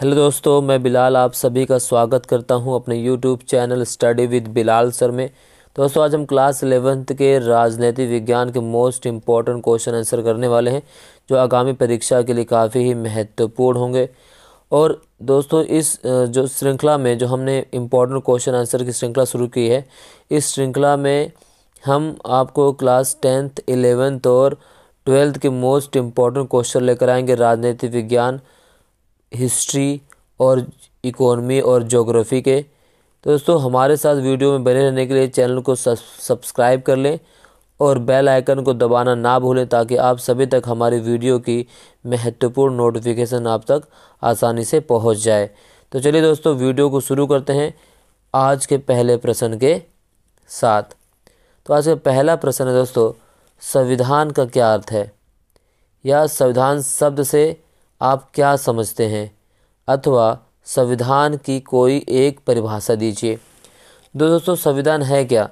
hello दोस्तों मैं बिलाल आप सभी का स्वागत करता हूं अपने YouTube channel study with Bilal sir में दोस्तों आज हम क्लास एलेवेंथ के राजनीति विज्ञान के मोस्ट इम्पॉर्टेंट क्वेश्चन आंसर करने वाले हैं जो आगामी परीक्षा के लिए काफ़ी ही महत्वपूर्ण होंगे और दोस्तों इस जो श्रृंखला में जो हमने इम्पोर्टेंट क्वेश्चन आंसर की श्रृंखला शुरू की है इस श्रृंखला में हम आपको क्लास टेंथ इलेवेंथ और ट्वेल्थ के मोस्ट इम्पॉर्टेंट क्वेश्चन लेकर आएंगे राजनीति विज्ञान हिस्ट्री और इकोनॉमी और जोग्राफ़ी के तो दोस्तों हमारे साथ वीडियो में बने रहने के लिए चैनल को सब्सक्राइब कर लें और बेल आइकन को दबाना ना भूलें ताकि आप सभी तक हमारी वीडियो की महत्वपूर्ण नोटिफिकेशन आप तक आसानी से पहुंच जाए तो चलिए दोस्तों वीडियो को शुरू करते हैं आज के पहले प्रश्न के साथ तो आज का पहला प्रश्न है दोस्तों संविधान का क्या अर्थ है या संविधान शब्द से आप क्या समझते हैं अथवा संविधान की कोई एक परिभाषा दीजिए दोस्तों तो संविधान है क्या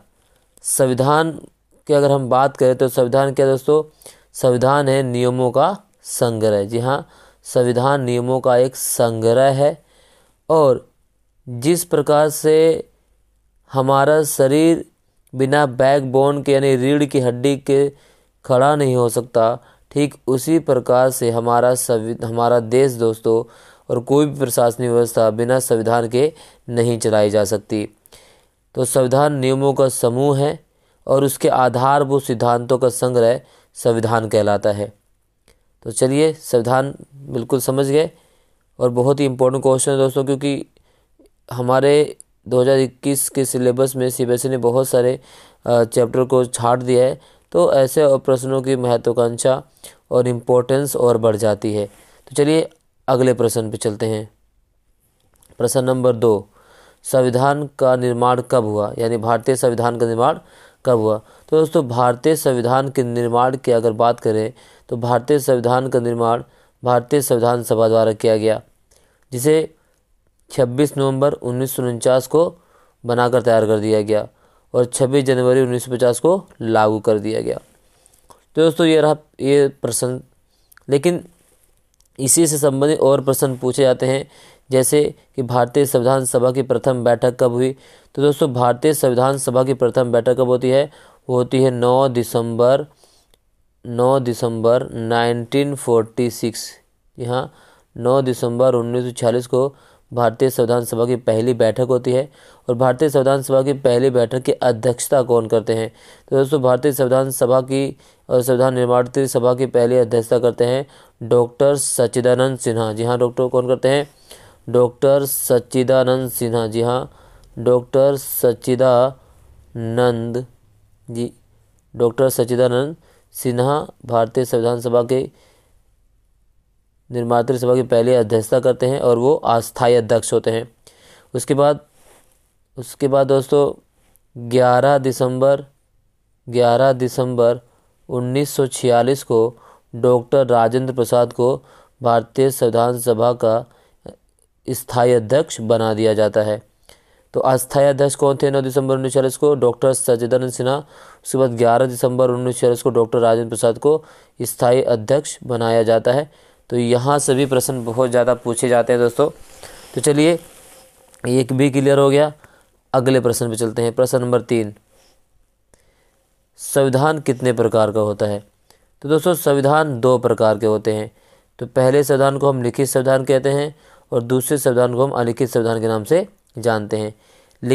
संविधान की अगर हम बात करें तो संविधान क्या दोस्तों संविधान है नियमों का संग्रह जी हाँ संविधान नियमों का एक संग्रह है और जिस प्रकार से हमारा शरीर बिना बैकबोन के यानी रीढ़ की हड्डी के खड़ा नहीं हो सकता ठीक उसी प्रकार से हमारा सवि हमारा देश दोस्तों और कोई भी प्रशासनिक व्यवस्था बिना संविधान के नहीं चलाई जा सकती तो संविधान नियमों का समूह है और उसके आधारभूत सिद्धांतों का संग्रह संविधान कहलाता है तो चलिए संविधान बिल्कुल समझ गए और बहुत ही इम्पोर्टेंट क्वेश्चन है दोस्तों क्योंकि हमारे 2021 के सिलेबस में सी ने बहुत सारे चैप्टर को छाट दिया है तो ऐसे प्रश्नों की महत्वाकांक्षा और इम्पोर्टेंस और बढ़ जाती है तो चलिए अगले प्रश्न पे चलते हैं प्रश्न नंबर दो संविधान का निर्माण कब हुआ यानी भारतीय संविधान का निर्माण कब हुआ तो दोस्तों भारतीय संविधान के निर्माण की अगर बात करें तो भारतीय संविधान का निर्माण भारतीय संविधान सभा द्वारा किया गया जिसे 26 नवंबर उन्नीस को बनाकर तैयार कर दिया गया और 26 जनवरी 1950 को लागू कर दिया गया तो दोस्तों ये रहा ये प्रश्न लेकिन इसी से संबंधित और प्रश्न पूछे जाते हैं जैसे कि भारतीय संविधान सभा की प्रथम बैठक कब हुई तो दोस्तों भारतीय संविधान सभा की प्रथम बैठक कब होती है वो होती है नौ दिसंबर नौ दिसंबर 1946 सिक्स यहाँ नौ दिसंबर 1946 को भारतीय संविधान सभा की पहली बैठक होती है और भारतीय संविधान सभा की पहली बैठक की अध्यक्षता कौन करते हैं तो दोस्तों भारतीय संविधान सभा की और संविधान निर्माण सभा की पहली अध्यक्षता करते हैं डॉक्टर सच्चिदानंद सिन्हा जी हाँ डॉक्टर कौन करते हैं डॉक्टर सच्चिदानंद सिन्हा जी हाँ डॉक्टर सच्चिदानंद जी डॉक्टर सच्चिदानंद सिन्हा भारतीय संविधान सभा के निर्मात्र सभा की पहले अध्यक्षता करते हैं और वो अस्थायी अध्यक्ष होते हैं उसके बाद उसके बाद दोस्तों 11 दिसंबर 11 दिसंबर 1946 को डॉक्टर राजेंद्र प्रसाद को भारतीय संविधान सभा का स्थायी अध्यक्ष बना दिया जाता है तो अस्थायी अध्यक्ष कौन थे 9 दिसंबर उन्नीस को डॉक्टर सचिदानंद सिन्हा उसके बाद 11 दिसंबर उन्नीस को डॉक्टर राजेंद्र प्रसाद को स्थायी अध्यक्ष बनाया जाता है तो यहाँ सभी प्रश्न बहुत ज़्यादा पूछे जाते हैं दोस्तों तो चलिए एक भी क्लियर हो गया अगले प्रश्न पे चलते हैं प्रश्न नंबर तीन संविधान कितने प्रकार का होता है तो दोस्तों संविधान दो प्रकार के होते हैं तो पहले संविधान को हम लिखित संविधान कहते हैं और दूसरे संविधान को हम अलिखित संविधान के नाम से जानते हैं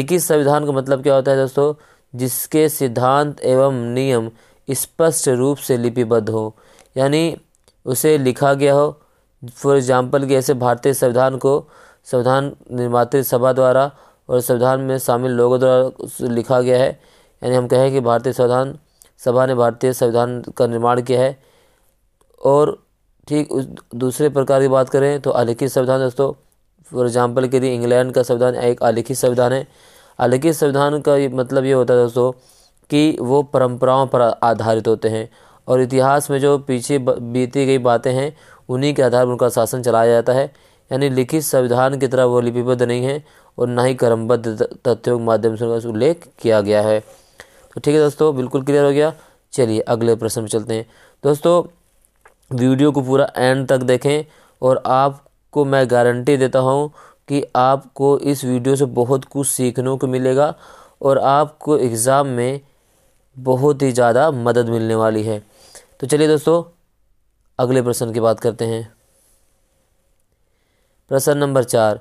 लिखित संविधान का मतलब क्या होता है दोस्तों जिसके सिद्धांत एवं नियम स्पष्ट रूप से लिपिबद्ध हो यानी उसे लिखा गया हो फॉर एग्ज़ाम्पल कि ऐसे भारतीय संविधान को संविधान निर्मात्री सभा द्वारा और संविधान में शामिल लोगों द्वारा लिखा गया है यानी हम कहें कि भारतीय संविधान सभा ने भारतीय संविधान का निर्माण किया है और ठीक उस दूसरे प्रकार की बात करें तो अलिखित संविधान दोस्तों फॉर एग्ज़ाम्पल के लिए इंग्लैंड का संविधान एक अलिखित संविधान है अलिखित संविधान का मतलब ये होता है दोस्तों कि वो परंपराओं पर आधारित होते हैं और इतिहास में जो पीछे बीती गई बातें हैं उन्हीं के आधार पर उनका शासन चलाया जाता है यानी लिखित संविधान की तरह वो लिपिबद्ध नहीं है और ना ही क्रमबद्ध तथ्यों के माध्यम से उनका उल्लेख किया गया है तो ठीक है दोस्तों बिल्कुल क्लियर हो गया चलिए अगले प्रश्न पर चलते हैं दोस्तों वीडियो को पूरा एंड तक देखें और आपको मैं गारंटी देता हूँ कि आपको इस वीडियो से बहुत कुछ सीखने को मिलेगा और आपको एग्ज़ाम में बहुत ही ज़्यादा मदद मिलने वाली है तो चलिए दोस्तों अगले प्रश्न की बात करते हैं प्रश्न नंबर चार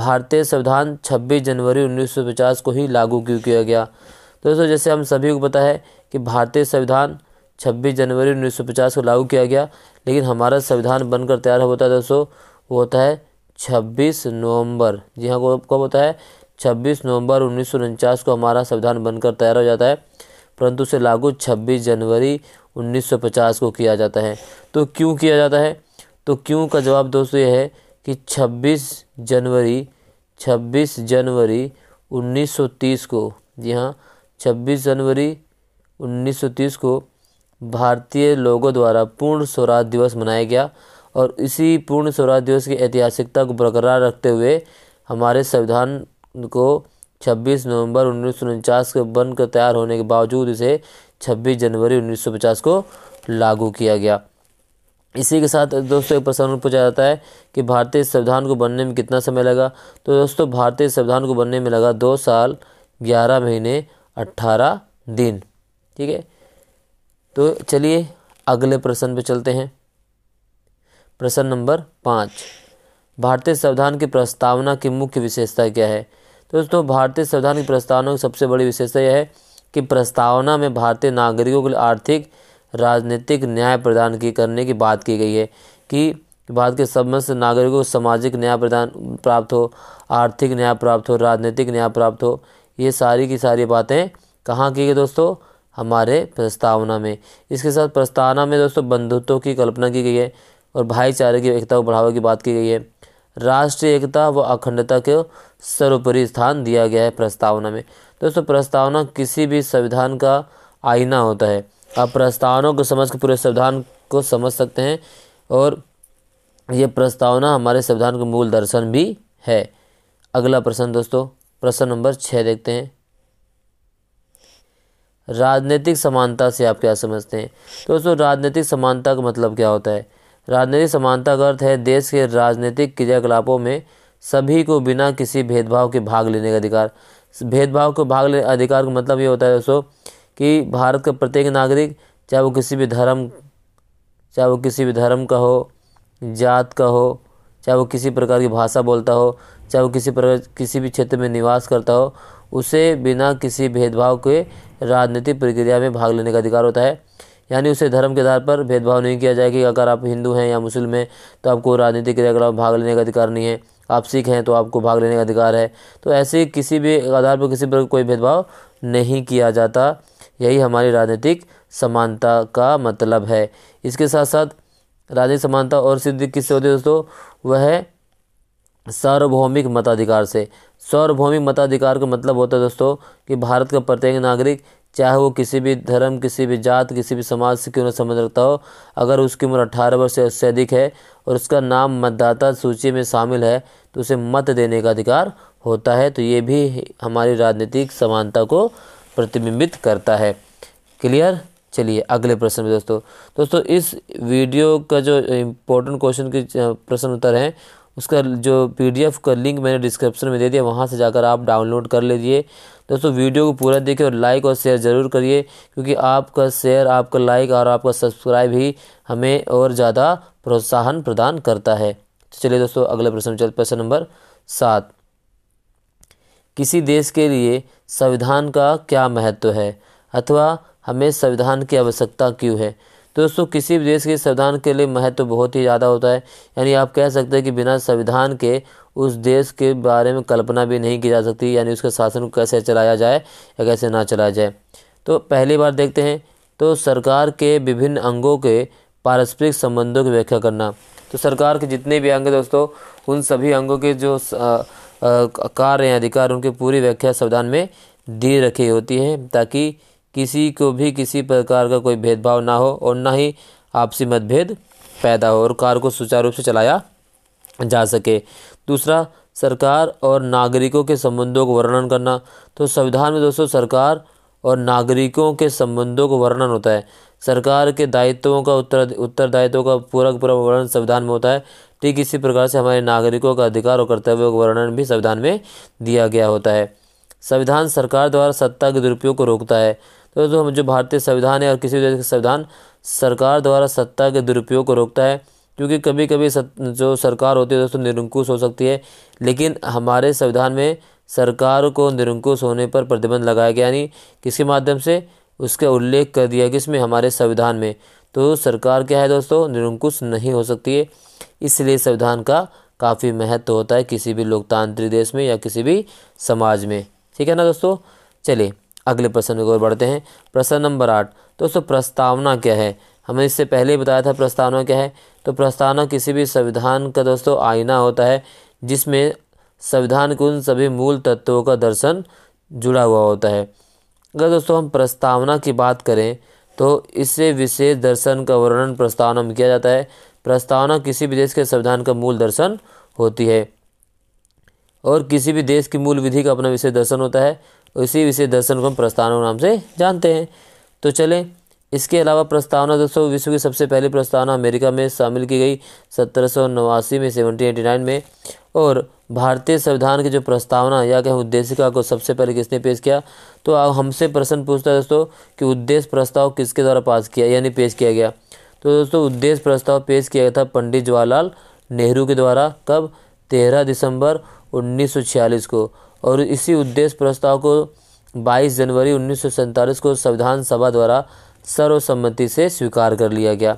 भारतीय संविधान 26 जनवरी 1950 को ही लागू क्यों किया गया तो दोस्तों जैसे हम सभी को पता है कि भारतीय संविधान 26 जनवरी 1950 को लागू किया गया लेकिन हमारा संविधान बनकर तैयार होता है दोस्तों वो होता है 26 नवंबर जी हाँ कब होता है 26 नवंबर उन्नीस को हमारा संविधान बनकर तैयार हो जाता है परंतु उसे लागू छब्बीस जनवरी 1950 को किया जाता है तो क्यों किया जाता है तो क्यों का जवाब दोस्तों यह है कि 26 जनवरी 26 जनवरी 1930 को जी हाँ छब्बीस जनवरी 1930 को भारतीय लोगों द्वारा पूर्ण स्वराज दिवस मनाया गया और इसी पूर्ण स्वराज दिवस की ऐतिहासिकता को बरकरार रखते हुए हमारे संविधान को 26 नवंबर उन्नीस के बनकर तैयार होने के बावजूद इसे 26 जनवरी 1950 को लागू किया गया इसी के साथ दोस्तों एक प्रश्न पूछा जाता है कि भारतीय संविधान को बनने में कितना समय लगा तो दोस्तों भारतीय संविधान को बनने में लगा दो साल ग्यारह महीने अट्ठारह दिन ठीक है तो चलिए अगले प्रश्न पर चलते हैं प्रश्न नंबर पाँच भारतीय संविधान की प्रस्तावना की मुख्य विशेषता क्या है तो दोस्तों भारतीय संविधान की प्रस्तावना की सबसे बड़ी विशेषता यह है की प्रस्तावना में भारतीय नागरिकों के लिए आर्थिक राजनीतिक न्याय प्रदान की करने की बात की गई है कि भारत के समस्त नागरिकों को सामाजिक न्याय प्रदान प्राप्त हो आर्थिक न्याय प्राप्त हो राजनीतिक न्याय प्राप्त हो ये सारी की सारी बातें कहाँ की गई दोस्तों हमारे प्रस्तावना में इसके साथ प्रस्तावना में दोस्तों बंधुत्व की कल्पना की गई है और भाईचारे की एकता को बढ़ावा की बात की गई है राष्ट्रीय एकता व अखंडता को सर्वोपरि स्थान दिया गया है प्रस्तावना में दोस्तों प्रस्तावना किसी भी संविधान का आईना होता है आप प्रस्तावना को समझ कर पूरे संविधान को समझ सकते हैं और ये प्रस्तावना हमारे संविधान का मूल दर्शन भी है अगला प्रश्न दोस्तों प्रश्न नंबर छः देखते हैं राजनीतिक समानता से आप क्या समझते हैं दोस्तों राजनीतिक समानता का मतलब क्या होता है राजनीतिक समानता का अर्थ है देश के राजनीतिक क्रियाकलापों में सभी को बिना किसी भेदभाव के भाग लेने का अधिकार भेदभाव को भाग ले अधिकार का मतलब ये होता है दोस्तों कि भारत का प्रत्येक नागरिक चाहे वो किसी भी धर्म चाहे वो किसी भी धर्म का हो जात का हो चाहे वो किसी प्रकार की भाषा बोलता हो चाहे वो किसी प्रकार किसी भी क्षेत्र में निवास करता हो उसे बिना किसी भेदभाव के राजनीतिक प्रक्रिया में भाग लेने का अधिकार होता है यानी उसे धर्म के आधार पर भेदभाव नहीं किया जाएगा कि अगर आप हिंदू हैं या मुस्लिम हैं तो आपको राजनीतिक क्रियाकलाप भाग लेने का अधिकार नहीं है आप सिख हैं तो आपको भाग लेने का अधिकार है तो ऐसे किसी भी आधार पर किसी पर कोई भेदभाव नहीं किया जाता यही हमारी राजनीतिक समानता का मतलब है इसके साथ साथ राजनीतिक समानता और सिद्धि किससे होती है दोस्तों वह है सार्वभौमिक मताधिकार से सार्वभौमिक मताधिकार का मतलब होता है दोस्तों कि भारत का प्रत्येक नागरिक चाहे वो किसी भी धर्म किसी भी जात किसी भी समाज से क्यों ना संबंध रखता हो अगर उसकी उम्र अठारह वर्ष से अधिक है और उसका नाम मतदाता सूची में शामिल है तो उसे मत देने का अधिकार होता है तो ये भी हमारी राजनीतिक समानता को प्रतिबिंबित करता है क्लियर चलिए अगले प्रश्न में दोस्तों दोस्तों इस वीडियो का जो इम्पोर्टेंट क्वेश्चन के प्रश्न उत्तर हैं उसका जो पी का लिंक मैंने डिस्क्रिप्शन में दे दिया वहाँ से जाकर आप डाउनलोड कर लीजिए दोस्तों वीडियो को पूरा देखिए और लाइक और शेयर ज़रूर करिए क्योंकि आपका शेयर आपका लाइक और आपका सब्सक्राइब ही हमें और ज़्यादा प्रोत्साहन प्रदान करता है तो चलिए दोस्तों अगला प्रश्न चल प्रश्न नंबर सात किसी देश के लिए संविधान का क्या महत्व है अथवा हमें संविधान की आवश्यकता क्यों है तो दोस्तों किसी भी देश के संविधान के लिए महत्व तो बहुत ही ज़्यादा होता है यानी आप कह सकते हैं कि बिना संविधान के उस देश के बारे में कल्पना भी नहीं की जा सकती यानी उसके शासन को कैसे चलाया जाए या कैसे ना चलाया जाए तो पहली बार देखते हैं तो सरकार के विभिन्न अंगों के पारस्परिक संबंधों की व्याख्या करना तो सरकार के जितने भी अंग दोस्तों उन सभी अंगों के जो कार्य हैं अधिकार उनकी पूरी व्याख्या संविधान में दी रखी होती है ताकि किसी को भी किसी प्रकार का कोई भेदभाव ना हो और ना ही आपसी मतभेद पैदा हो और कार को सुचारू रूप से चलाया जा सके दूसरा सरकार और नागरिकों के संबंधों को वर्णन करना तो संविधान में दोस्तों सरकार और नागरिकों के संबंधों को वर्णन होता है सरकार के दायित्वों का उत्तर उत्तरदायित्व का पूरा पूरा वर्णन संविधान में होता है ठीक इसी प्रकार से हमारे नागरिकों का अधिकार और कर्तव्यों का वर्णन भी संविधान में दिया गया होता है संविधान सरकार द्वारा सत्ता के दुरुपयोग को रोकता है तो जो जो भारतीय संविधान है और किसी देश से संविधान सरकार द्वारा सत्ता के दुरुपयोग को रोकता है क्योंकि कभी कभी सत, जो सरकार होती है दोस्तों निरंकुश हो सकती है लेकिन हमारे संविधान में सरकार को निरंकुश होने पर प्रतिबंध लगाया गया यानी किसके माध्यम से उसका उल्लेख कर दिया कि इसमें हमारे संविधान में तो सरकार क्या है दोस्तों निरंकुश नहीं हो सकती है इसलिए संविधान का काफ़ी महत्व होता है किसी भी लोकतांत्रिक देश में या किसी भी समाज में ठीक है ना दोस्तों चलिए अगले प्रश्न की ओर बढ़ते हैं प्रश्न नंबर आठ दोस्तों प्रस्तावना क्या है हमने इससे पहले ही बताया था प्रस्तावना क्या है तो प्रस्तावना किसी भी संविधान का दोस्तों आईना होता है जिसमें संविधान के उन सभी मूल तत्वों का दर्शन जुड़ा हुआ होता है अगर दोस्तों हम प्रस्तावना की बात करें तो इससे विशेष दर्शन का वर्णन प्रस्तावना में किया जाता है प्रस्तावना किसी भी देश के संविधान का मूल दर्शन होती है और किसी भी देश की मूल विधि का अपना विशेष दर्शन होता है तो इसी विषय दर्शन को हम प्रस्तावना नाम से जानते हैं तो चलें इसके अलावा प्रस्तावना दोस्तों विश्व की सबसे पहली प्रस्तावना अमेरिका में शामिल की गई सत्रह में सेवनटीन एटी नाइन में और भारतीय संविधान की जो प्रस्तावना या कहें उद्देशिका को सबसे पहले किसने पेश किया तो आप हमसे प्रश्न पूछता है दोस्तों कि उद्देश्य प्रस्ताव किसके द्वारा पास किया यानी पेश किया गया तो दोस्तों उद्देश्य प्रस्ताव पेश किया गया था पंडित जवाहरलाल नेहरू के द्वारा कब तेरह दिसंबर 1946 को और इसी उद्देश्य प्रस्ताव को 22 जनवरी उन्नीस को संविधान सभा द्वारा सर्वसम्मति से स्वीकार कर लिया गया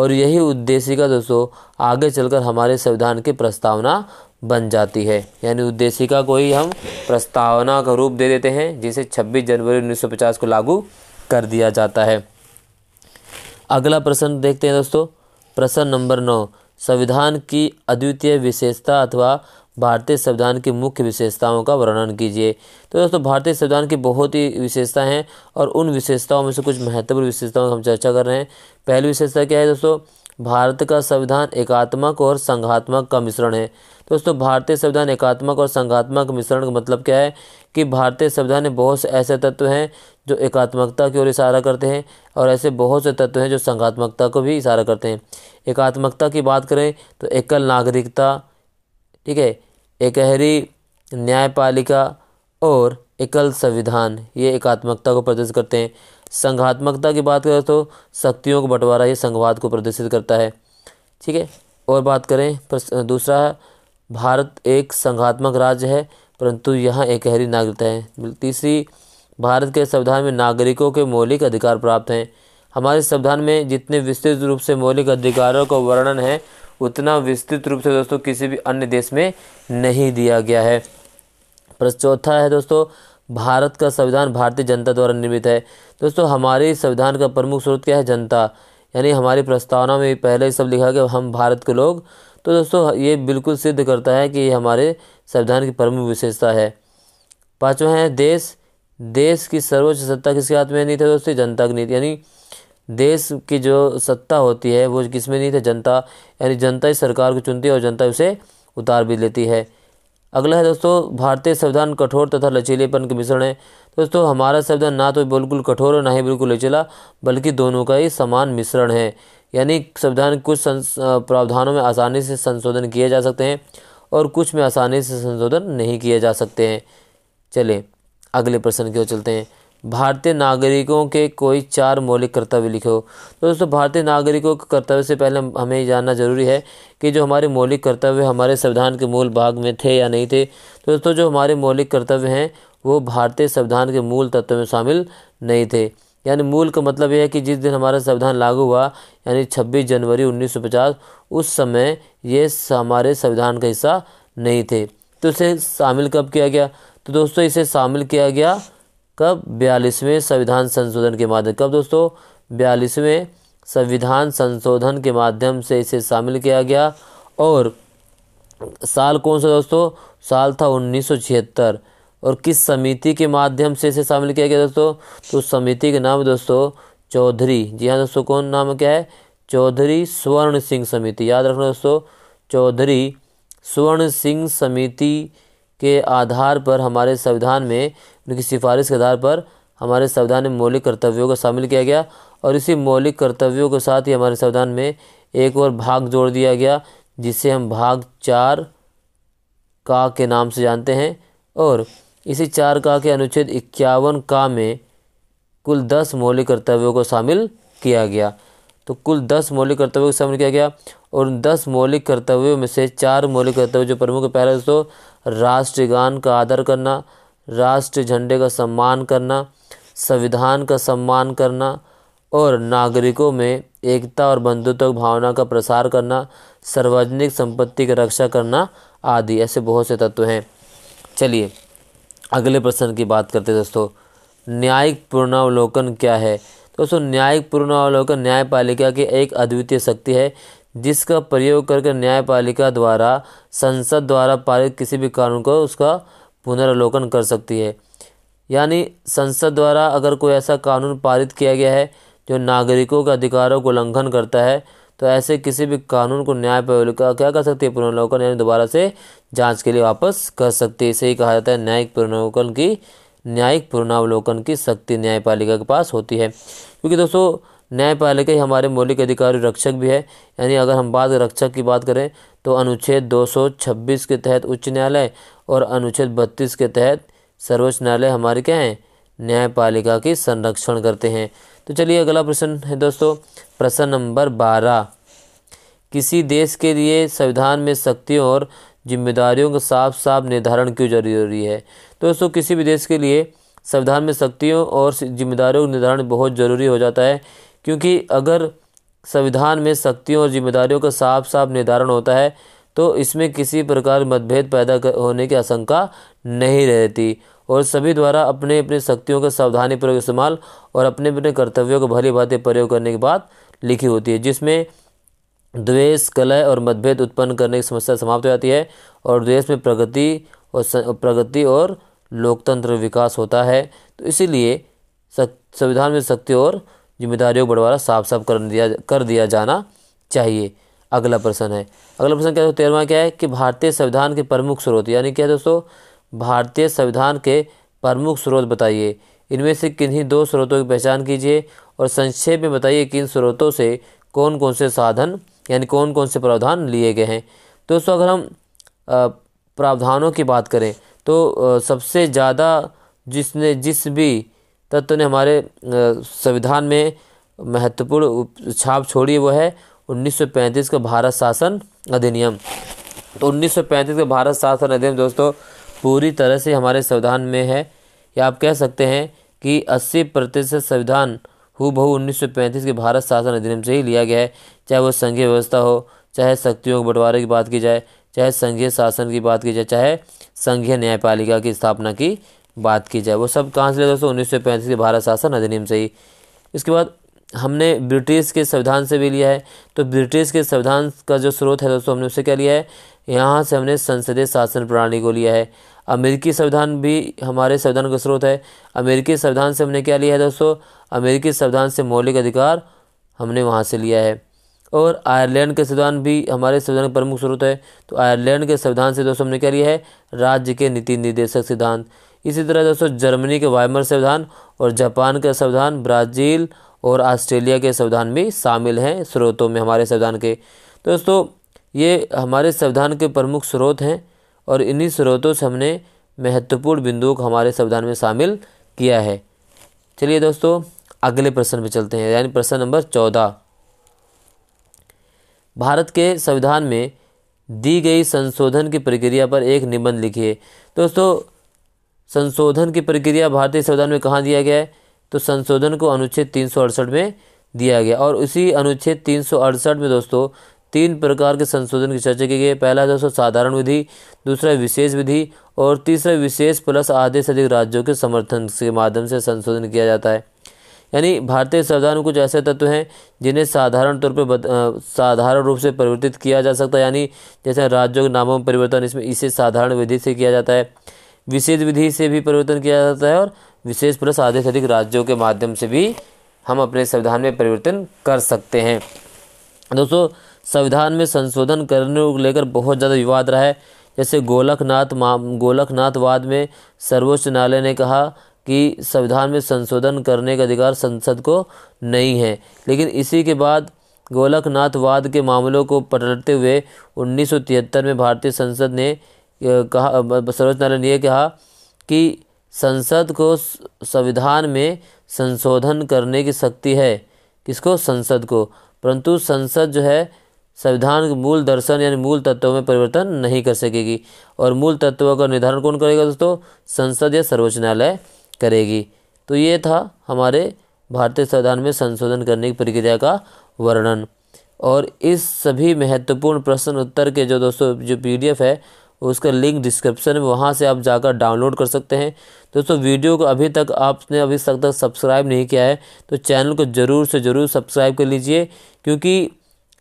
और यही उद्देश्य का दोस्तों आगे चलकर हमारे संविधान की प्रस्तावना बन जाती है यानी उद्देशिका को ही हम प्रस्तावना का रूप दे देते हैं जिसे 26 जनवरी 1950 को लागू कर दिया जाता है अगला प्रश्न देखते हैं दोस्तों प्रश्न नंबर नौ संविधान की अद्वितीय विशेषता अथवा भारतीय संविधान की मुख्य विशेषताओं का वर्णन कीजिए तो दोस्तों भारतीय संविधान की बहुत ही विशेषताएं हैं और उन विशेषताओं में से कुछ महत्वपूर्ण विशेषताओं की हम चर्चा कर रहे हैं पहली विशेषता क्या है दोस्तों भारत का संविधान एकात्मक और संघात्मक का मिश्रण है दोस्तों भारतीय संविधान एकात्मक और संघात्मक मिश्रण का मतलब क्या है कि भारतीय संविधान में बहुत से ऐसे तत्व हैं जो एकात्मकता की ओर इशारा करते हैं और ऐसे बहुत से तत्व हैं जो संघात्मकता को भी इशारा करते हैं एकात्मकता की बात करें तो एकल नागरिकता ठीक है एक अहरी न्यायपालिका और एकल संविधान ये एकात्मकता को प्रदर्शित करते हैं संघात्मकता की बात करें तो शक्तियों का बंटवारा ये संघवाद को प्रदर्शित करता है ठीक है और बात करें दूसरा भारत एक संघात्मक राज्य है परंतु यहाँ एक हरी नागरिकता है तीसरी भारत के संविधान में नागरिकों के मौलिक अधिकार प्राप्त हैं हमारे संविधान में जितने विस्तृत रूप से मौलिक अधिकारों का वर्णन है उतना विस्तृत रूप से दोस्तों किसी भी अन्य देश में नहीं दिया गया है प्रश्न चौथा है दोस्तों भारत का संविधान भारतीय जनता द्वारा निर्मित है दोस्तों हमारे संविधान का प्रमुख स्रोत क्या है जनता यानी हमारी प्रस्तावना में पहले ही सब लिखा गया हम भारत के लोग तो दोस्तों ये बिल्कुल सिद्ध करता है कि ये हमारे संविधान की प्रमुख विशेषता है पाँचवा है देश देश की सर्वोच्च सत्ता किसके हाथ में नहीं था दोस्तों जनता की नीति यानी देश की जो सत्ता होती है वो किसमें नहीं थे तो जनता यानी जनता ही सरकार को चुनती है और जनता उसे उतार भी लेती है अगला है दोस्तों भारतीय संविधान कठोर तथा लचीलेपन के मिश्रण है दोस्तों हमारा संविधान ना तो बिल्कुल कठोर और ना ही बिल्कुल लचीला बल्कि दोनों का ही समान मिश्रण है यानी संविधान कुछ प्रावधानों में आसानी से संशोधन किए जा सकते हैं और कुछ में आसानी से संशोधन नहीं किए जा सकते हैं चले अगले प्रश्न की ओर चलते हैं भारतीय नागरिकों के कोई चार मौलिक कर्तव्य लिखे हो तो दोस्तों भारतीय नागरिकों के कर्तव्य से पहले हमें जानना ज़रूरी है कि जो हमारे मौलिक कर्तव्य हमारे संविधान के मूल भाग में थे या नहीं थे तो दोस्तों जो हमारे मौलिक कर्तव्य हैं वो भारतीय संविधान के मूल तत्व में शामिल नहीं थे यानी मूल का मतलब यह है कि जिस दिन हमारा संविधान लागू हुआ यानी छब्बीस जनवरी उन्नीस उस समय ये हमारे संविधान का हिस्सा नहीं थे तो इसे शामिल कब किया गया तो दोस्तों इसे शामिल किया गया कब बयालीसवें संविधान संशोधन के माध्यम कब दोस्तों बयालीसवें संविधान संशोधन के माध्यम से इसे शामिल किया गया और साल कौन सा दोस्तों साल था उन्नीस और किस समिति के माध्यम से इसे शामिल किया गया दोस्तों तो समिति के नाम दोस्तों चौधरी जी हाँ दोस्तों कौन नाम क्या है चौधरी स्वर्ण सिंह समिति याद रखना दोस्तों चौधरी स्वर्ण सिंह समिति के आधार पर हमारे संविधान में उनकी सिफारिश के आधार पर हमारे संविधान में मौलिक कर्तव्यों को शामिल किया गया और इसी मौलिक कर्तव्यों के साथ ही हमारे संविधान में एक और भाग जोड़ दिया गया जिसे हम भाग चार का के नाम से जानते हैं और इसी चार का के अनुच्छेद इक्यावन का में कुल दस मौलिक कर्तव्यों को शामिल किया गया तो कुल दस मौलिक कर्तव्यों को शामिल किया गया और उन दस मौलिक कर्तव्यों में से चार मौलिक कर्तव्य जो प्रमुख पहला दोस्तों राष्ट्रगान का आदर करना राष्ट्रीय झंडे का सम्मान करना संविधान का सम्मान करना और नागरिकों में एकता और बंधुत्व भावना का प्रसार करना सार्वजनिक संपत्ति की रक्षा करना आदि ऐसे बहुत से तत्व हैं चलिए अगले प्रश्न की बात करते हैं दोस्तों न्यायिक पूर्णावलोकन क्या है दोस्तों न्यायिक पूर्णावलोकन न्यायपालिका की एक अद्वितीय शक्ति है जिसका प्रयोग करके न्यायपालिका द्वारा संसद द्वारा पारित किसी भी कानून को उसका पुनर्वलोकन कर सकती है यानी संसद द्वारा अगर कोई ऐसा कानून पारित किया गया है जो नागरिकों के अधिकारों को उल्लंघन करता है तो ऐसे किसी भी कानून को न्याय क्या कर सकती है पुनर्वलोकन यानी दोबारा से जांच के लिए वापस कर सकती है इसे ही कहा जाता है न्यायिक पुनर्वलोकन की न्यायिक पुनरावलोकन की शक्ति न्यायपालिका के पास होती है क्योंकि दोस्तों न्यायपालिका ही हमारे मौलिक अधिकार रक्षक भी है यानी अगर हम बात रक्षक की बात करें तो अनुच्छेद 226 के तहत उच्च न्यायालय और अनुच्छेद 32 के तहत सर्वोच्च न्यायालय हमारे क्या हैं न्यायपालिका की संरक्षण करते हैं तो चलिए अगला प्रश्न है दोस्तों प्रश्न नंबर बारह किसी देश के लिए संविधान में शक्तियों और जिम्मेदारियों का साफ साफ निर्धारण क्यों जरूरी है दोस्तों किसी भी देश के लिए संविधान में शक्तियों और जिम्मेदारियों का निर्धारण बहुत ज़रूरी हो जाता है क्योंकि अगर संविधान में शक्तियों और जिम्मेदारियों का साफ साफ निर्धारण होता है तो इसमें किसी प्रकार मतभेद पैदा होने की आशंका नहीं रहती और सभी द्वारा अपने अपने शक्तियों का सावधानी पूर्वक इस्तेमाल और अपने अपने कर्तव्यों को भली भांति प्रयोग करने की बात लिखी होती है जिसमें द्वेष कलह और मतभेद उत्पन्न करने की समस्या समाप्त हो जाती है और द्वेष में प्रगति और प्रगति और लोकतंत्र विकास होता है तो इसीलिए संविधान में शक्ति और जिम्मेदारियों को बंटवारा साफ साफ कर दिया कर दिया जाना चाहिए अगला प्रश्न है अगला प्रश्न क्या है तेरहवा क्या है कि भारतीय संविधान के प्रमुख स्रोत यानी क्या दोस्तों भारतीय संविधान के प्रमुख स्रोत बताइए इनमें से किन्हीं दो स्रोतों की पहचान कीजिए और संक्षेप में बताइए कि इन स्रोतों से कौन कौन से साधन यानी कौन कौन से प्रावधान लिए गए हैं दोस्तों अगर हम प्रावधानों की बात करें तो सबसे ज़्यादा जिसने जिस भी तत्व ने हमारे संविधान में महत्वपूर्ण छाप छोड़ी वो है 1935 का भारत शासन अधिनियम तो 1935 का भारत शासन अधिनियम दोस्तों पूरी तरह से हमारे संविधान में है या आप कह सकते हैं कि 80 प्रतिशत संविधान हु बहु उन्नीस के भारत शासन अधिनियम से ही लिया गया है चाहे वो संघीय व्यवस्था हो चाहे शक्तियों के बंटवारे की बात की जाए चाहे संघीय शासन की बात की जाए चाहे संघीय न्यायपालिका की स्थापना की बात की जाए वो सब कहाँ से लिया दोस्तों उन्नीस सौ पैंतीस के भारत शासन अधिनियम से ही इसके बाद हमने ब्रिटिश के संविधान से भी लिया है तो ब्रिटिश के संविधान का जो स्रोत है दोस्तों हमने उससे क्या लिया है यहाँ से हमने संसदीय शासन प्रणाली को लिया है अमेरिकी संविधान भी हमारे संविधान का स्रोत है अमेरिकी संविधान से हमने क्या लिया है दोस्तों अमेरिकी संविधान से मौलिक अधिकार हमने वहाँ से लिया है और आयरलैंड के संविधान भी हमारे संविधान का प्रमुख स्रोत है तो आयरलैंड के संविधान से दोस्तों हमने क्या लिया है राज्य के नीति निर्देशक सिद्धांत इसी तरह दोस्तों जर्मनी के वायमर संविधान और जापान के संविधान ब्राज़ील और ऑस्ट्रेलिया के संविधान भी शामिल हैं स्रोतों में हमारे संविधान के दोस्तों ये हमारे संविधान के प्रमुख स्रोत हैं और इन्हीं स्रोतों से हमने महत्वपूर्ण बिंदुओं को हमारे संविधान में शामिल किया है चलिए दोस्तों अगले प्रश्न पर चलते हैं यानी प्रश्न नंबर चौदह भारत के संविधान में दी गई संशोधन की प्रक्रिया पर एक निबंध लिखिए दोस्तों संशोधन की प्रक्रिया भारतीय संविधान में कहाँ दिया गया है तो संशोधन को अनुच्छेद तीन में दिया गया और उसी अनुच्छेद तीन में दोस्तों तीन प्रकार के संशोधन की चर्चा की गई है पहला दोस्तों साधारण विधि दूसरा विशेष विधि और तीसरा विशेष प्लस आधे से अधिक राज्यों के समर्थन के माध्यम से संशोधन किया जाता है यानी भारतीय संविधान में कुछ ऐसे तत्व हैं जिन्हें साधारण तौर पर साधारण रूप से परिवर्तित किया जा सकता है यानी जैसे राज्यों के नामों में परिवर्तन इसमें इसे साधारण विधि से किया जाता है विशेष विधि से भी परिवर्तन किया जाता है और विशेष प्लस आधे अधिक राज्यों के माध्यम से भी हम अपने संविधान में परिवर्तन कर सकते हैं दोस्तों संविधान में संशोधन करने को लेकर बहुत ज़्यादा विवाद रहा है जैसे गोलखनाथ गोलखनाथवाद में सर्वोच्च न्यायालय ने कहा कि संविधान में संशोधन करने का अधिकार संसद को नहीं है लेकिन इसी के बाद गोलखनाथवाद के मामलों को पलटते हुए उन्नीस में भारतीय संसद ने कहा सर्वोच्च न्यायालय ने यह कहा कि संसद को संविधान में संशोधन करने की शक्ति है किसको संसद को परंतु संसद जो है संविधान के मूल दर्शन यानी मूल तत्वों में परिवर्तन नहीं कर सकेगी और मूल तत्वों का निर्धारण कौन करेगा दोस्तों संसद या सर्वोच्च न्यायालय करेगी तो ये था हमारे भारतीय संविधान में संशोधन करने की प्रक्रिया का वर्णन और इस सभी महत्वपूर्ण प्रश्न उत्तर के जो दोस्तों जो पीडीएफ है उसका लिंक डिस्क्रिप्शन में वहाँ से आप जाकर डाउनलोड कर सकते हैं दोस्तों वीडियो को अभी तक आपने अभी तक तक सब्सक्राइब नहीं किया है तो चैनल को ज़रूर से ज़रूर सब्सक्राइब कर लीजिए क्योंकि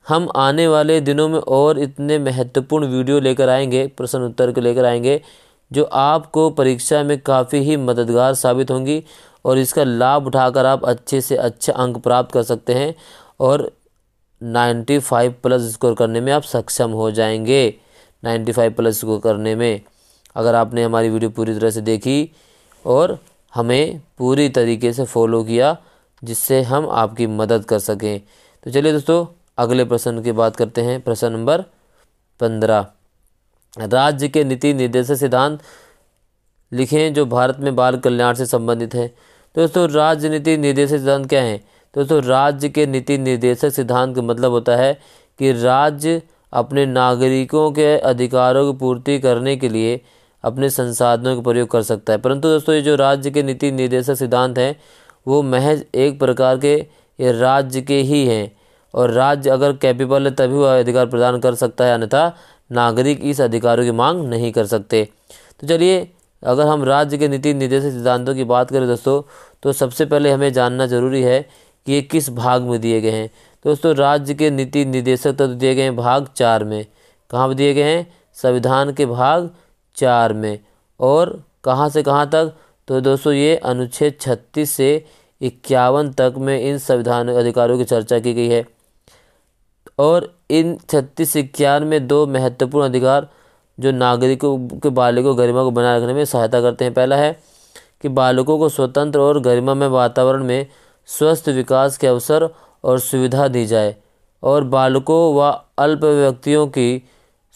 हम आने वाले दिनों में और इतने महत्वपूर्ण वीडियो लेकर आएंगे प्रश्न उत्तर को लेकर आएंगे जो आपको परीक्षा में काफ़ी ही मददगार साबित होंगी और इसका लाभ उठाकर आप अच्छे से अच्छे अंक प्राप्त कर सकते हैं और 95 प्लस स्कोर करने में आप सक्षम हो जाएंगे नाइन्टी फाइव प्लस को करने में अगर आपने हमारी वीडियो पूरी तरह से देखी और हमें पूरी तरीके से फॉलो किया जिससे हम आपकी मदद कर सकें तो चलिए दोस्तों अगले प्रश्न की बात करते हैं प्रश्न नंबर पंद्रह राज्य के नीति निर्देशक सिद्धांत लिखें जो भारत में बाल कल्याण से संबंधित है तो दोस्तों राजनीति निर्देशक सिद्धांत क्या है तो दोस्तों राज्य के नीति निर्देशक सिद्धांत का मतलब होता है कि राज्य अपने नागरिकों के अधिकारों की पूर्ति करने के लिए अपने संसाधनों का प्रयोग कर सकता है परंतु दोस्तों ये जो राज्य के नीति निर्देशक सिद्धांत हैं वो महज एक प्रकार के ये राज्य के ही हैं और राज्य अगर कैपेबल है तभी वह अधिकार प्रदान कर सकता है अन्यथा नागरिक इस अधिकारों की मांग नहीं कर सकते तो चलिए अगर हम राज्य के नीति निर्देशक सिद्धांतों की बात करें दोस्तों तो सबसे पहले हमें जानना जरूरी है कि ये किस भाग में दिए गए हैं दोस्तों राज्य के नीति निदेशक तत्व दिए गए हैं भाग चार में कहाँ पर दिए गए हैं संविधान के भाग चार में और कहाँ से कहाँ तक तो दोस्तों ये अनुच्छेद छत्तीस से इक्यावन तक में इन संविधान अधिकारों की चर्चा की गई है और इन छत्तीस इक्यावन में दो महत्वपूर्ण अधिकार जो नागरिकों के बालकों गरिमा को बनाए रखने में सहायता करते हैं पहला है कि बालकों को स्वतंत्र और गरिमा में वातावरण में स्वस्थ विकास के अवसर और सुविधा दी जाए और बालकों व अल्प व्यक्तियों की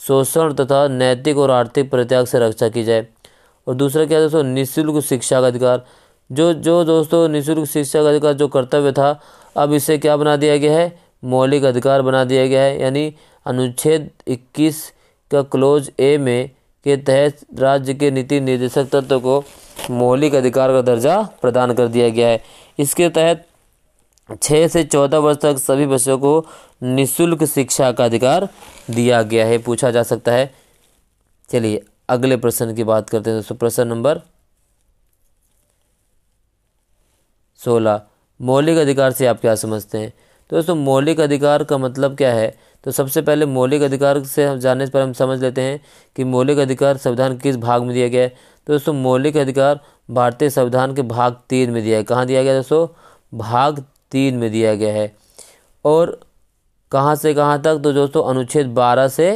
शोषण तथा नैतिक और आर्थिक प्रत्याग से रक्षा की जाए और दूसरा क्या दोस्तों निःशुल्क शिक्षा का अधिकार जो जो दोस्तों निःशुल्क शिक्षा का अधिकार जो कर्तव्य था अब इसे क्या बना दिया गया है मौलिक अधिकार बना दिया गया है यानी अनुच्छेद 21 का क्लोज ए में के तहत राज्य के नीति निर्देशक तत्व को मौलिक अधिकार का दर्जा प्रदान कर दिया गया है इसके तहत छः से चौदह वर्ष तक सभी बच्चों को निशुल्क शिक्षा का अधिकार दिया गया है पूछा जा सकता है चलिए अगले प्रश्न की बात करते हैं दोस्तों प्रश्न नंबर सोलह मौलिक अधिकार से आप क्या समझते हैं तो दोस्तों मौलिक अधिकार का मतलब क्या है तो सबसे पहले मौलिक अधिकार से हम जानने पर हम समझ लेते हैं कि मौलिक अधिकार संविधान किस भाग में दिया गया है तो दोस्तों मौलिक अधिकार भारतीय संविधान के भाग तीन में दिया है कहाँ दिया गया दोस्तों भाग तीन में दिया गया है और कहाँ से कहाँ तक तो दोस्तों अनुच्छेद बारह से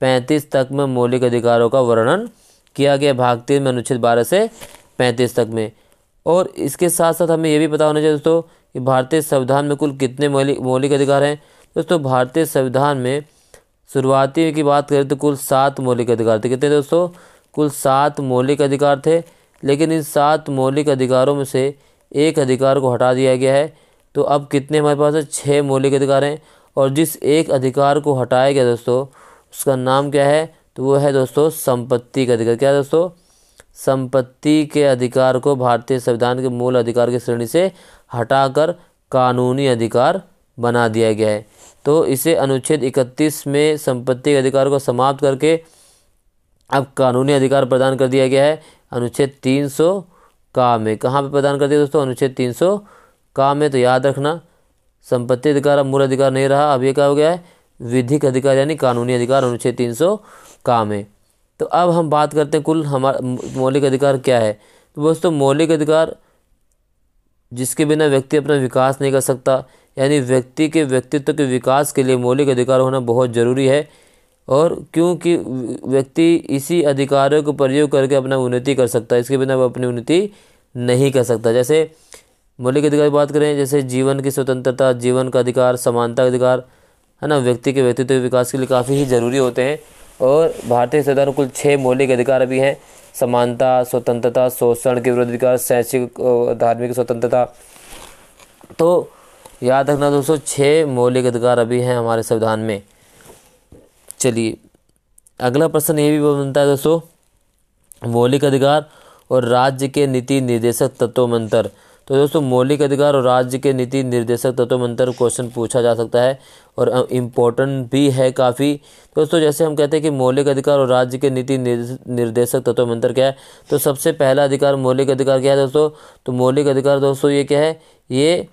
पैंतीस तक में मौलिक अधिकारों का वर्णन किया गया भाग तीन में अनुच्छेद बारह से पैंतीस तक में और इसके साथ साथ हमें यह भी पता होना चाहिए दोस्तों कि भारतीय संविधान में कुल कितने मौलिक मौलिक अधिकार हैं दोस्तों भारतीय संविधान में शुरुआती की बात करें तो कुल सात मौलिक अधिकार थे कितने दोस्तों कुल सात मौलिक अधिकार थे लेकिन इन सात मौलिक अधिकारों में से एक अधिकार को हटा दिया गया है तो अब कितने हमारे पास है छः मौलिक अधिकार हैं और जिस एक अधिकार को हटाया गया दोस्तों उसका नाम क्या है तो वो है दोस्तों संपत्ति का अधिकार क्या दोस्तों संपत्ति के अधिकार को भारतीय संविधान के मूल अधिकार की श्रेणी से हटाकर कानूनी अधिकार बना दिया गया है तो इसे अनुच्छेद 31 में संपत्ति के अधिकार को समाप्त करके अब कानूनी अधिकार प्रदान कर दिया गया है अनुच्छेद 300 का में कहाँ पर प्रदान कर दिया दोस्तों अनुच्छेद काम है तो याद रखना संपत्ति अधिकार अब मूल अधिकार नहीं रहा अब ये क्या हो गया है विधिक अधिकार यानी कानूनी अधिकार अनुच्छेद तीन सौ काम है तो अब हम बात करते हैं कुल हमारा मौलिक अधिकार क्या है तो दोस्तों मौलिक अधिकार जिसके बिना व्यक्ति अपना विकास नहीं कर सकता यानी व्यक्ति के व्यक्तित्व के विकास के लिए मौलिक अधिकार होना बहुत ज़रूरी है और क्योंकि व्यक्ति इसी अधिकारों को प्रयोग करके अपना उन्नति कर सकता है इसके बिना वह अपनी उन्नति नहीं कर सकता जैसे मौलिक के अधिकार की बात करें जैसे जीवन की स्वतंत्रता जीवन का अधिकार समानता का अधिकार है ना व्यक्ति के व्यक्तित्व विकास के लिए काफ़ी ही ज़रूरी होते हैं और भारतीय संविधान में कुल छः मौलिक अधिकार अभी हैं समानता स्वतंत्रता शोषण के विरोध अधिकार शैक्षिक धार्मिक स्वतंत्रता तो याद रखना दोस्तों छः मौलिक अधिकार अभी हैं हमारे संविधान में चलिए अगला प्रश्न ये भी बनता है दोस्तों मौलिक अधिकार और राज्य के नीति निर्देशक तत्व मंत्र तो दोस्तों मौलिक अधिकार और राज्य के नीति निर्देशक तत्व मंत्र क्वेश्चन पूछा जा सकता है और इम्पोर्टेंट भी है काफ़ी तो दोस्तों जैसे हम कहते हैं कि मौलिक अधिकार और राज्य के नीति निर्देशक तत्व मंत्र क्या है तो सबसे पहला अधिकार मौलिक अधिकार क्या है दोस्तों तो मौलिक अधिकार दोस्तों ये क्या है ये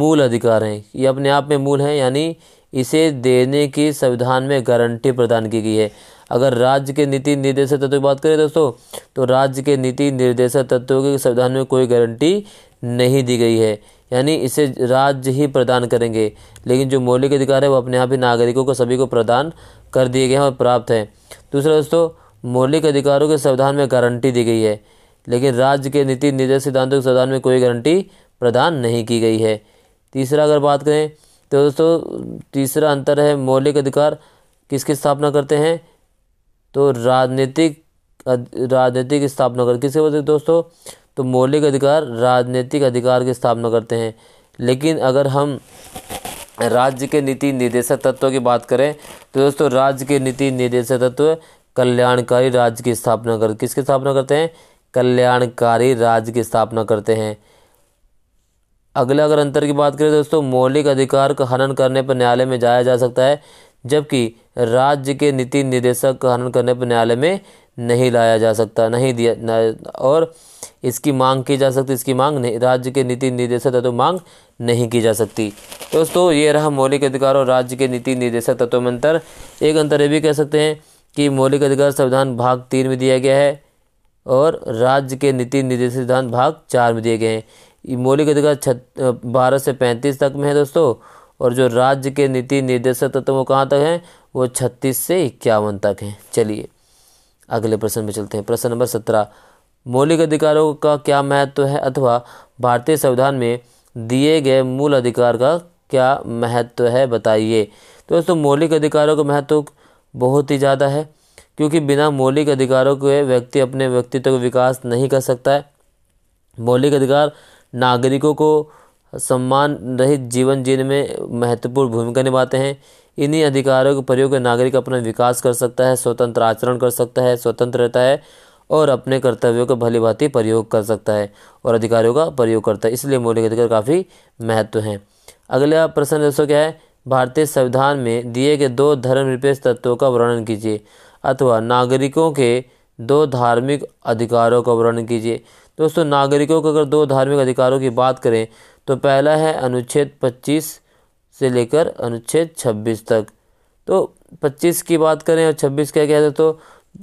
मूल अधिकार हैं ये अपने आप में मूल हैं यानी इसे देने की संविधान में गारंटी प्रदान की गई है अगर राज्य के नीति निर्देशक तत्व की बात करें दोस्तों तो राज्य के नीति निर्देशक तत्वों के संविधान में कोई गारंटी नहीं दी गई है यानी इसे राज्य ही प्रदान करेंगे लेकिन जो मौलिक अधिकार है वो अपने आप ही नागरिकों को सभी को प्रदान कर दिए गए हैं और प्राप्त हैं दूसरा दोस्तों मौलिक अधिकारों के संविधान में गारंटी दी गई है लेकिन राज्य के नीति निर्देश सिद्धांतों के संविधान में कोई गारंटी प्रदान नहीं की गई है तीसरा अगर बात करें तो दोस्तों तीसरा अंतर है मौलिक अधिकार किसकी स्थापना करते हैं तो राजनीतिक राजनीतिक स्थापना कर किसके बोलते दोस्तों तो मौलिक अधिकार राजनीतिक अधिकार की स्थापना करते हैं लेकिन अगर हम राज्य के नीति निर्देशक तत्व की बात करें तो दोस्तों राज्य के नीति निर्देशक तत्व कल्याणकारी राज्य की स्थापना कर किसकी स्थापना करते हैं कल्याणकारी राज्य की स्थापना करते हैं अगला अगर अंतर की बात करें दोस्तों मौलिक अधिकार का हनन करने पर न्यायालय में जाया जा सकता है जबकि राज्य के नीति निर्देशक का हनन करने पर न्यायालय में नहीं लाया जा सकता नहीं दिया और इसकी मांग की जा सकती इसकी मांग नहीं राज्य के नीति निर्देशक तत्व मांग नहीं की जा सकती दोस्तों ये रहा मौलिक अधिकार और राज्य के नीति निर्देशक तत्व में अंतर एक अंतर ये भी कह सकते हैं कि मौलिक अधिकार संविधान भाग तीन में दिया गया है और राज्य के नीति निदेशक संविधान भाग चार में दिए गए हैं मौलिक अधिकार छत बारह से पैंतीस तक में है दोस्तों और जो राज्य के नीति निर्देशक तत्व वो कहाँ तक हैं वो छत्तीस से इक्यावन तक हैं चलिए अगले प्रश्न में चलते हैं प्रश्न नंबर सत्रह मौलिक अधिकारों का क्या महत्व तो है अथवा भारतीय संविधान में दिए गए मूल अधिकार का क्या महत्व तो है बताइए तो दोस्तों मौलिक अधिकारों का महत्व बहुत ही ज़्यादा है क्योंकि बिना मौलिक अधिकारों के व्यक्ति अपने व्यक्तित्व का विकास नहीं कर सकता है मौलिक अधिकार नागरिकों को सम्मान रहित जीवन जीने में महत्वपूर्ण भूमिका निभाते हैं इन्हीं अधिकारों के प्रयोग नागरिक अपना विकास कर सकता है स्वतंत्र आचरण कर सकता है स्वतंत्र रहता है और अपने कर्तव्यों का भली भांति प्रयोग कर सकता है और अधिकारों का प्रयोग करता है इसलिए मौलिक अधिकार काफ़ी महत्व हैं अगला प्रश्न दोस्तों क्या है भारतीय संविधान में दिए गए दो धर्मनिरपेक्ष तत्वों का वर्णन कीजिए अथवा नागरिकों के दो धार्मिक अधिकारों का वर्णन कीजिए दोस्तों नागरिकों के अगर दो धार्मिक अधिकारों की बात करें तो पहला है अनुच्छेद 25 से लेकर अनुच्छेद 26 तक तो 25 की बात करें और 26 क्या कहते हैं तो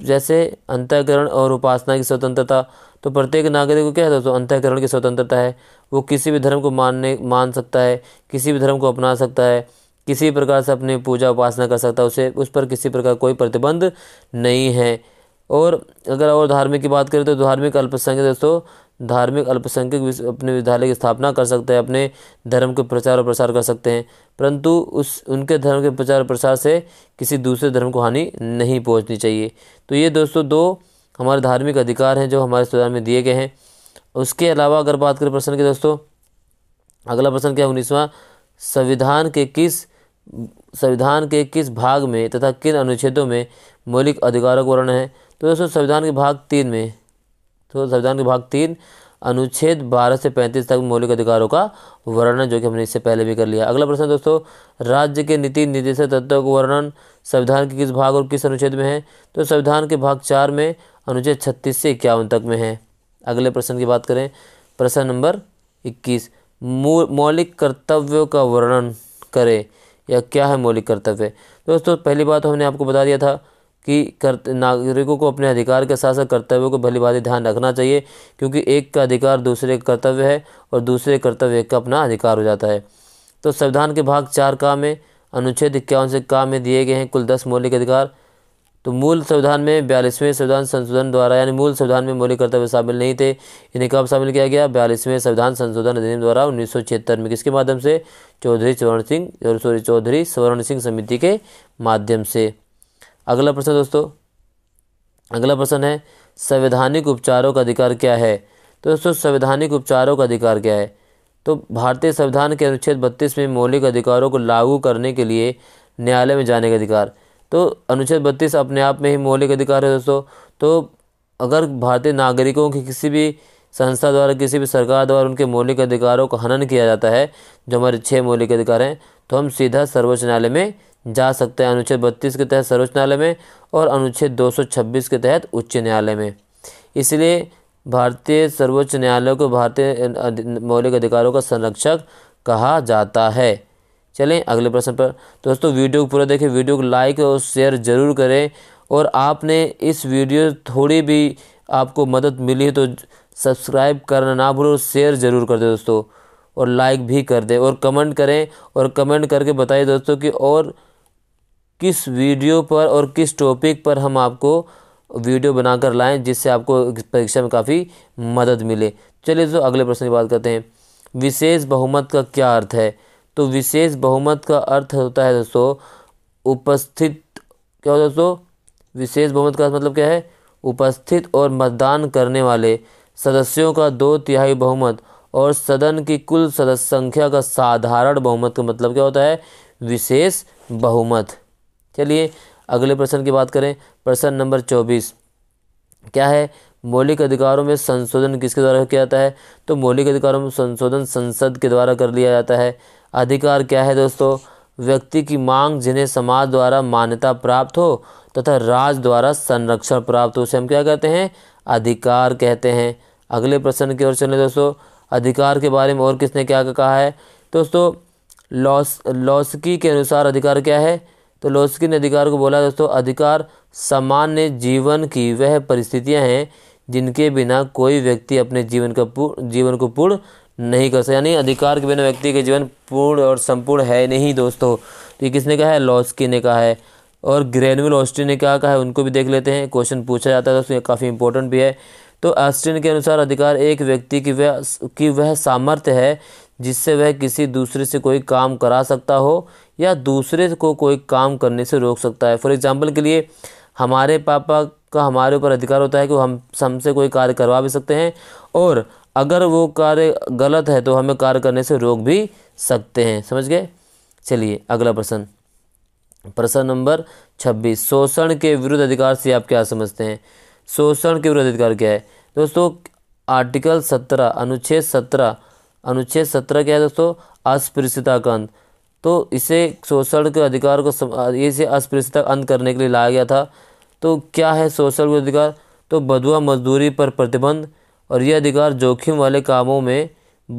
जैसे अंतःकरण और उपासना की स्वतंत्रता तो प्रत्येक नागरिक को क्या है दोस्तों अंतःकरण की स्वतंत्रता है वो किसी भी धर्म को मानने मान सकता है किसी भी धर्म को अपना सकता है किसी प्रकार से अपनी पूजा उपासना कर सकता है उसे उस पर किसी प्रकार कोई प्रतिबंध नहीं है और अगर और धार्मिक की बात करें तो धार्मिक अल्पसंख्यक दोस्तों धार्मिक अल्पसंख्यक अपने विद्यालय की स्थापना कर सकते हैं अपने धर्म के प्रचार और प्रसार कर सकते हैं परंतु उस उनके धर्म के प्रचार और प्रसार से किसी दूसरे धर्म को हानि नहीं पहुंचनी चाहिए तो ये दोस्तों दो हमारे धार्मिक अधिकार हैं जो हमारे संविधान में दिए गए हैं उसके अलावा अगर बात करें प्रश्न के दोस्तों अगला प्रश्न क्या है उन्नीसवा संविधान के किस संविधान के किस भाग में तथा किन अनुच्छेदों में मौलिक अधिकारों का वर्णन है तो दोस्तों संविधान के भाग तीन में तो संविधान के भाग तीन अनुच्छेद बारह से पैंतीस तक मौलिक अधिकारों का वर्णन जो कि हमने इससे पहले भी कर लिया अगला प्रश्न दोस्तों राज्य के नीति निर्देशक तत्वों का वर्णन संविधान के किस भाग और किस अनुच्छेद में है तो संविधान के भाग चार में अनुच्छेद छत्तीस से इक्यावन तक में है अगले प्रश्न की बात करें प्रश्न नंबर इक्कीस मौलिक कर्तव्यों का वर्णन करें या क्या है मौलिक कर्तव्य दोस्तों पहली बात तो हमने आपको बता दिया था कि नागरिकों को अपने अधिकार के साथ साथ कर्तव्यों को भली भांति ध्यान रखना चाहिए क्योंकि एक का अधिकार दूसरे का कर्तव्य है और दूसरे कर्तव्य का अपना अधिकार हो जाता है तो संविधान के भाग चार का में अनुच्छेद इक्यावन से का में दिए गए हैं कुल दस मौलिक अधिकार तो मूल संविधान में बयालीसवें संविधान संशोधन द्वारा यानी मूल संविधान में मौलिक कर्तव्य शामिल नहीं थे इन्हें कब शामिल किया गया बयालीसवें संविधान संशोधन अधिनियम द्वारा उन्नीस में किसके माध्यम से चौधरी चरण सिंह सॉरी चौधरी स्वर्ण सिंह समिति के माध्यम से अगला प्रश्न दोस्तों अगला प्रश्न है संवैधानिक उपचारों का अधिकार क्या है तो दोस्तों संवैधानिक उपचारों का अधिकार क्या है तो भारतीय संविधान के अनुच्छेद बत्तीस में मौलिक अधिकारों को लागू करने के लिए न्यायालय में जाने का अधिकार तो अनुच्छेद बत्तीस अपने आप में ही मौलिक अधिकार है दोस्तों तो अगर भारतीय नागरिकों की किसी भी संस्था द्वारा किसी भी सरकार द्वारा उनके मौलिक अधिकारों का हनन किया जाता है जो हमारे छः मौलिक अधिकार हैं तो हम सीधा सर्वोच्च न्यायालय में जा सकता है अनुच्छेद बत्तीस के तहत सर्वोच्च न्यायालय में और अनुच्छेद 226 के तहत उच्च न्यायालय में इसलिए भारतीय सर्वोच्च न्यायालय को भारतीय मौलिक अधिकारों का संरक्षक कहा जाता है चलें अगले प्रश्न पर दोस्तों वीडियो को पूरा देखें वीडियो को लाइक और शेयर ज़रूर करें और आपने इस वीडियो थोड़ी भी आपको मदद मिली है तो सब्सक्राइब करना ना भूलो और शेयर ज़रूर कर दें दोस्तों और लाइक भी कर दें और कमेंट करें और कमेंट करके बताइए दोस्तों कि और किस वीडियो पर और किस टॉपिक पर हम आपको वीडियो बनाकर लाएं जिससे आपको परीक्षा में काफ़ी मदद मिले चलिए दोस्तों अगले प्रश्न की बात करते हैं विशेष बहुमत का क्या अर्थ है तो विशेष बहुमत का अर्थ होता है दोस्तों उपस्थित क्या होता है दोस्तों विशेष बहुमत का मतलब क्या है उपस्थित और मतदान करने वाले सदस्यों का दो तिहाई बहुमत और सदन की कुल सदस्य संख्या का साधारण बहुमत का मतलब क्या होता है विशेष बहुमत चलिए अगले प्रश्न की बात करें प्रश्न नंबर चौबीस क्या है मौलिक अधिकारों में संशोधन किसके द्वारा किया जाता है तो मौलिक अधिकारों में संशोधन संसद के द्वारा कर लिया जाता है अधिकार क्या है दोस्तों व्यक्ति की मांग जिन्हें समाज द्वारा मान्यता प्राप्त हो तथा राज द्वारा संरक्षण प्राप्त हो उसे हम क्या कहते हैं अधिकार कहते हैं अगले प्रश्न की ओर चले दोस्तों अधिकार के बारे में और किसने क्या कहा है दोस्तों लॉस लॉसकी के अनुसार अधिकार क्या है तो लोस्की ने अधिकार को बोला दोस्तों अधिकार सामान्य जीवन की वह परिस्थितियाँ हैं जिनके बिना कोई व्यक्ति अपने जीवन का जीवन को पूर्ण नहीं कर सकता यानी अधिकार के बिना व्यक्ति के जीवन पूर्ण और संपूर्ण है नहीं दोस्तों तो ये किसने कहा है लॉस्की ने कहा है और ग्रेनविल ऑस्टिन ने क्या कहा है उनको भी देख लेते हैं क्वेश्चन पूछा जाता है दोस्तों ये काफ़ी इंपॉर्टेंट भी है तो ऑस्टिन के अनुसार अधिकार एक व्यक्ति की वह की वह सामर्थ्य है जिससे वह किसी दूसरे से कोई काम करा सकता हो या दूसरे को कोई काम करने से रोक सकता है फॉर एग्ज़ाम्पल के लिए हमारे पापा का हमारे ऊपर अधिकार होता है कि वो हम हमसे कोई कार्य करवा भी सकते हैं और अगर वो कार्य गलत है तो हमें कार्य करने से रोक भी सकते हैं समझ गए चलिए अगला प्रश्न प्रश्न नंबर छब्बीस शोषण के विरुद्ध अधिकार से आप क्या समझते हैं शोषण के विरुद्ध अधिकार क्या है दोस्तों आर्टिकल सत्रह अनुच्छेद सत्रह अनुच्छेद सत्रह क्या है दोस्तों अस्पृश्यता अंत तो इसे शोषण के अधिकार को इसे अस्पृश्यता अंत करने के लिए लाया गया था तो क्या है शोषण के अधिकार तो बधुआ मजदूरी पर प्रतिबंध और यह अधिकार जोखिम वाले कामों में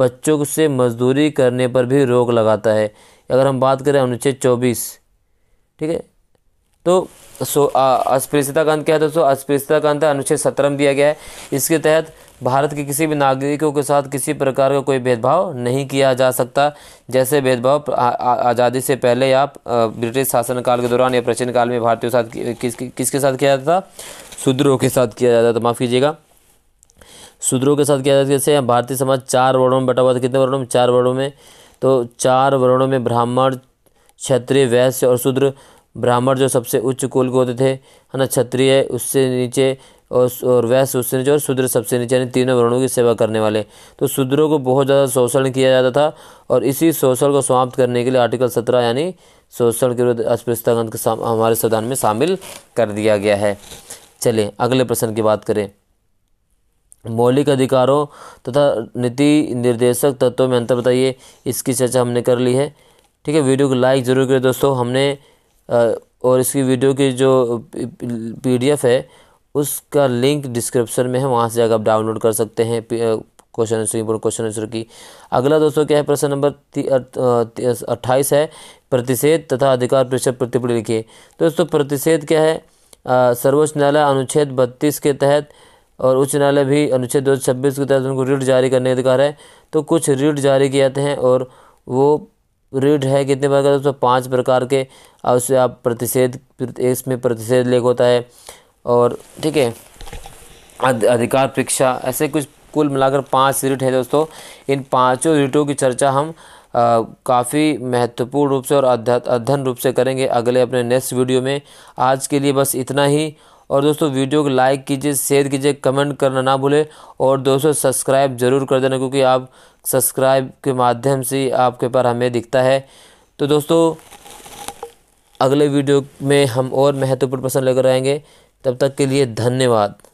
बच्चों से मजदूरी करने पर भी रोक लगाता है अगर हम बात करें अनुच्छेद चौबीस ठीक है तो सो अस्पृश्यता कांत क्या है दोस्तों अस्पृश्यता कांत अनुच्छेद सत्रह में दिया गया है इसके तहत भारत के किसी भी नागरिकों के साथ किसी प्रकार का कोई भेदभाव नहीं किया जा सकता जैसे भेदभाव आज़ादी से पहले या ब्रिटिश शासनकाल के दौरान या प्राचीन काल में भारतीयों के साथ किस किसके साथ किया जाता था शूद्रों के साथ किया जाता था तो माफ़ कीजिएगा शूद्रों के साथ किया जाता जैसे भारतीय समाज चार वर्णों में बटा हुआ था कितने वर्णों में चार वर्णों में तो चार वर्णों में ब्राह्मण क्षत्रिय वैश्य और शूद्र ब्राह्मण जो सबसे उच्च कुल के होते थे है ना क्षत्रिय उससे नीचे और और वैश्य उससे नीचे और शूद्र सबसे नीचे यानी तीनों वर्णों की सेवा करने वाले तो शूद्रों को बहुत ज़्यादा शोषण किया जाता था और इसी शोषण को समाप्त करने के लिए आर्टिकल सत्रह यानी शोषण के विरुद्ध अस्पृश्यता ग्रंथ हमारे संविधान में शामिल कर दिया गया है चलिए अगले प्रश्न की बात करें मौलिक अधिकारों तथा नीति निर्देशक तत्वों में अंतर बताइए इसकी चर्चा हमने कर ली है ठीक है वीडियो को लाइक ज़रूर करें दोस्तों हमने और इसकी वीडियो की जो पीडीएफ है उसका लिंक डिस्क्रिप्शन में है वहाँ से आप डाउनलोड कर सकते हैं क्वेश्चन आंसर की क्वेश्चन आंसर की अगला दोस्तों क्या है प्रश्न नंबर अट्ठाईस है प्रतिषेध तथा अधिकार परिषद प्रतिपुटी लिखिए दोस्तों प्रतिषेध क्या है सर्वोच्च न्यायालय अनुच्छेद बत्तीस के तहत और उच्च न्यायालय भी अनुच्छेद दो के तहत उनको रीट जारी करने का अधिकार है तो कुछ रीट जारी किए जाते हैं और वो रीड है कितने प्रकार दोस्तों पाँच प्रकार के और उससे आप प्रतिषेध इसमें प्रतिषेध लेख होता है और ठीक है अधिकार परीक्षा ऐसे कुछ कुल मिलाकर पांच रीट है दोस्तों इन पांचों रीटों की चर्चा हम काफ़ी महत्वपूर्ण रूप से और अध्ययन रूप से करेंगे अगले अपने नेक्स्ट वीडियो में आज के लिए बस इतना ही और दोस्तों वीडियो को लाइक कीजिए शेयर कीजिए कमेंट करना ना भूलें और दोस्तों सब्सक्राइब ज़रूर कर देना क्योंकि आप सब्सक्राइब के माध्यम से आपके पर हमें दिखता है तो दोस्तों अगले वीडियो में हम और महत्वपूर्ण प्रश्न लेकर आएंगे तब तक के लिए धन्यवाद